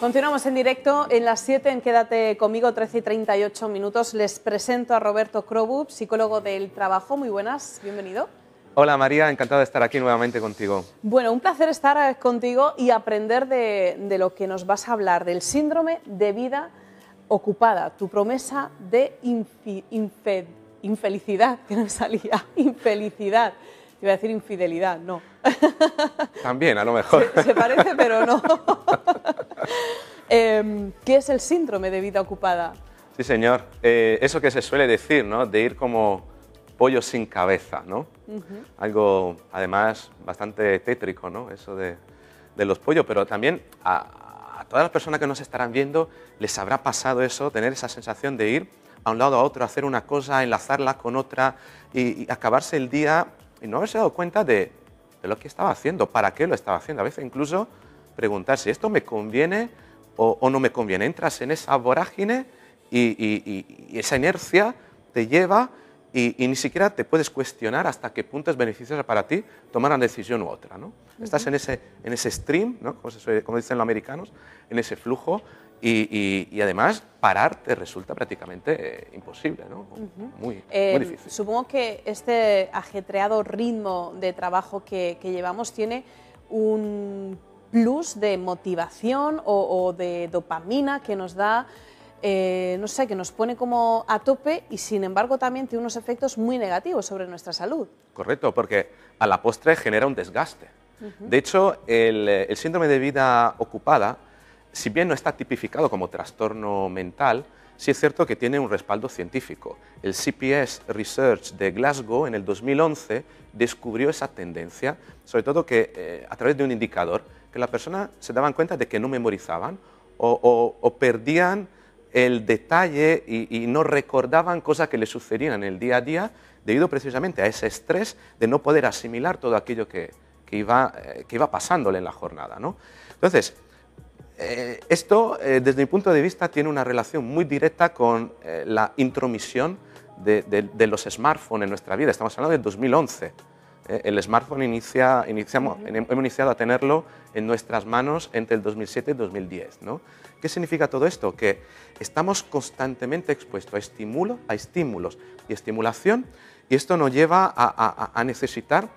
Continuamos en directo en las 7 en Quédate conmigo, 13 y 38 minutos. Les presento a Roberto Krobu, psicólogo del trabajo. Muy buenas, bienvenido. Hola María, encantado de estar aquí nuevamente contigo. Bueno, un placer estar eh, contigo y aprender de, lo que nos vas a hablar, del síndrome de vida ocupada, tu promesa de infelicidad, que no salía, infelicidad iba a decir infidelidad, no. También, a lo mejor. Se, parece, pero no. Em, ¿Qué es el síndrome de vida ocupada? Sí, señor. Eh, eso que se suele decir, ¿no? De ir como pollo sin cabeza, ¿no? Algo, además, bastante tétrico, ¿no? Eso de, de los pollos, pero también a, todas las personas que nos estarán viendo les habrá pasado eso, tener esa sensación de ir a un lado a otro, hacer una cosa, enlazarla con otra y acabarse el día y no haberse dado cuenta de, de, lo que estaba haciendo, para qué lo estaba haciendo. A veces incluso preguntarse, ¿esto me conviene o, no me conviene? Entras en esa vorágine y, esa inercia te lleva y, ni siquiera te puedes cuestionar hasta qué punto es beneficioso para ti tomar una decisión u otra. ¿no? Estás en ese, en ese stream, ¿no? como, como, dicen los americanos, en ese flujo y, además parar te resulta prácticamente eh, imposible, ¿no? muy, eh, difícil. Supongo que este ajetreado ritmo de trabajo que, llevamos tiene un plus de motivación o, de dopamina que nos da, eh, no sé, que nos pone como a tope y sin embargo también tiene unos efectos muy negativos sobre nuestra salud. Correcto, porque a la postre genera un desgaste. De hecho, el síndrome de vida ocupada si bien no está tipificado como trastorno mental, sí es cierto que tiene un respaldo científico. El CPS Research de Glasgow en el 2011 descubrió esa tendencia, sobre todo que eh, a través de un indicador, que las personas se daban cuenta de que no memorizaban o, perdían el detalle y, no recordaban cosas que le sucedían en el día a día debido precisamente a ese estrés de no poder asimilar todo aquello que, iba, eh, que iba, pasándole en la jornada. ¿no? Entonces, eh, esto, eh, desde mi punto de vista, tiene una relación muy directa con eh, la intromisión de, los smartphones en nuestra vida. Estamos hablando de 2011. el smartphone inicia, iniciamos, hemos iniciado a tenerlo en nuestras manos entre el 2007 y 2010. ¿no? ¿Qué significa todo esto? Que estamos constantemente expuestos a, estímulo, a estímulos y estimulación y esto nos lleva a, a necesitar,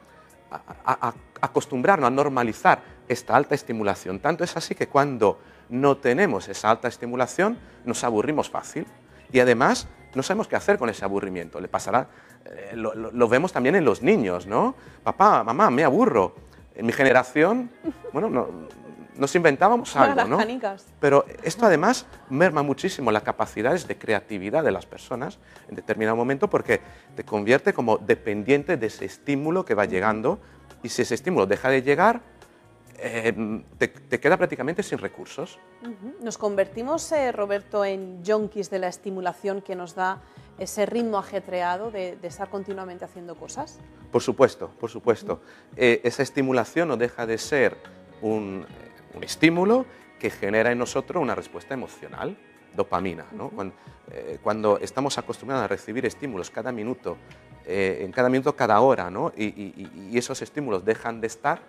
a acostumbrarnos, a normalizar esta alta estimulación. Tanto es así que cuando no tenemos esa alta estimulación nos aburrimos fácil y además no sabemos qué hacer con ese aburrimiento. Le pasará, eh, lo, vemos también en los niños, ¿no? Papá, mamá, me aburro. En mi generación, bueno, nos inventábamos algo, ¿no? Pero esto además merma muchísimo las capacidades de creatividad de las personas en determinado momento porque te convierte como dependiente de ese estímulo que va llegando y si ese estímulo deja de llegar, Em, te, queda prácticamente sin recursos. Nos convertimos, eh, Roberto, en yonkis de la estimulación que nos da ese ritmo ajetreado de, estar continuamente haciendo cosas. Por supuesto, por supuesto. Eh, esa estimulación no deja de ser eh, un, estímulo que genera en nosotros una respuesta emocional, dopamina. ¿no? cuando, estamos acostumbrados a recibir estímulos cada minuto, en cada minuto, cada hora, ¿no? y, y esos estímulos dejan de estar,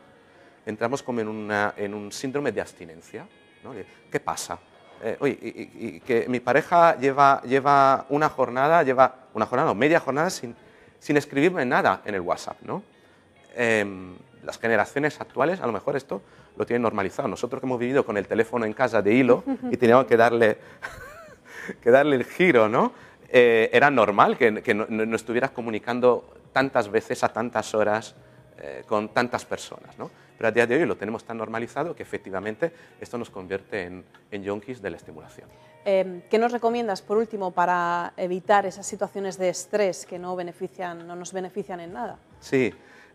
entramos como en, un síndrome de abstinencia. ¿no? ¿Qué pasa? Eh, oye, y, que mi pareja lleva, lleva una jornada, lleva una jornada o media jornada sin, sin escribirme nada en el WhatsApp, ¿no? Em, las generaciones actuales, a lo mejor esto lo tienen normalizado. Nosotros que hemos vivido con el teléfono en casa de hilo y teníamos que darle, que darle el giro, ¿no? Eh, era normal que, que no, estuvieras comunicando tantas veces a tantas horas eh, con tantas personas, ¿no? Pero a día de hoy lo tenemos tan normalizado que efectivamente esto nos convierte en, en yonkis de la estimulación. Em, ¿Qué nos recomiendas, por último, para evitar esas situaciones de estrés que no, benefician, no nos benefician en nada? Sí,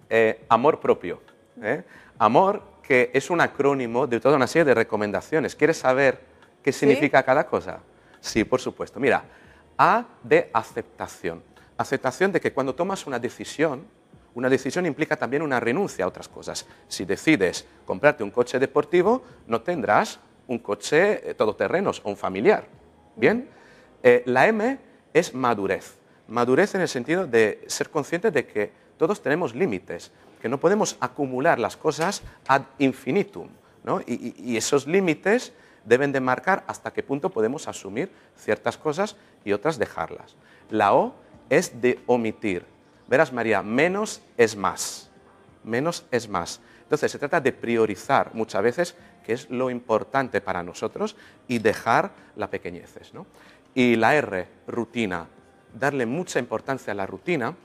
eh, amor propio. ¿eh? Amor que es un acrónimo de toda una serie de recomendaciones. ¿Quieres saber qué significa cada cosa? Sí, por supuesto. Mira, A de aceptación. Aceptación de que cuando tomas una decisión, una decisión implica también una renuncia a otras cosas. Si decides comprarte un coche deportivo, no tendrás un coche eh, todoterrenos o un familiar. Bien, eh, la M es madurez. Madurez en el sentido de ser conscientes de que todos tenemos límites, que no podemos acumular las cosas ad infinitum. Y, y, esos límites deben de marcar hasta qué punto podemos asumir ciertas cosas y otras dejarlas. La O es de omitir Verás María, menos es más. Menos es más. Entonces se trata de priorizar muchas veces qué es lo importante para nosotros y dejar la pequeñeces. Y la R, rutina. Darle mucha importancia a la rutina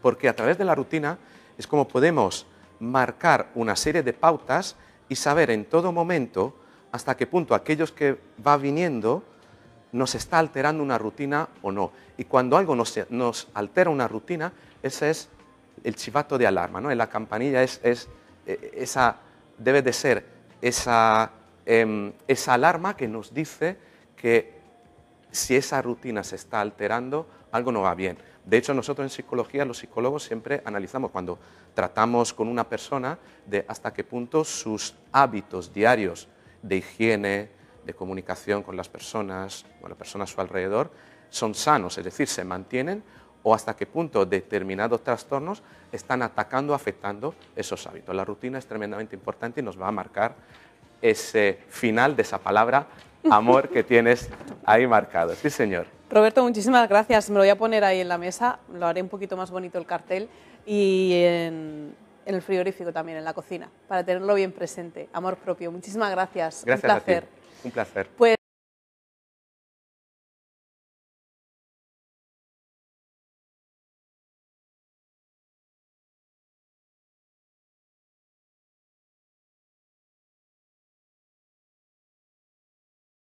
porque a través de la rutina es como podemos marcar una serie de pautas y saber en todo momento hasta qué punto aquellos que va viniendo nos está alterando una rutina o no. Y cuando algo nos, altera una rutina, ese es el chivato de alarma, ¿no? En la campanilla es, e, esa, debe de ser esa, em, esa alarma que nos dice que si esa rutina se está alterando, algo no va bien. De hecho, nosotros en psicología, los psicólogos siempre analizamos cuando tratamos con una persona de hasta qué punto sus hábitos diarios de higiene, de comunicación con las personas, con las personas a su alrededor, son sanos, es decir, se mantienen o hasta qué punto determinados trastornos están atacando, afectando esos hábitos. La rutina es tremendamente importante y nos va a marcar ese final de esa palabra amor que tienes ahí marcado. Sí, señor. Roberto, muchísimas gracias. Me lo voy a poner ahí en la mesa, lo haré un poquito más bonito el cartel y en, el frigorífico también, en la cocina, para tenerlo bien presente. Amor propio. Muchísimas gracias. un placer un placer. Pues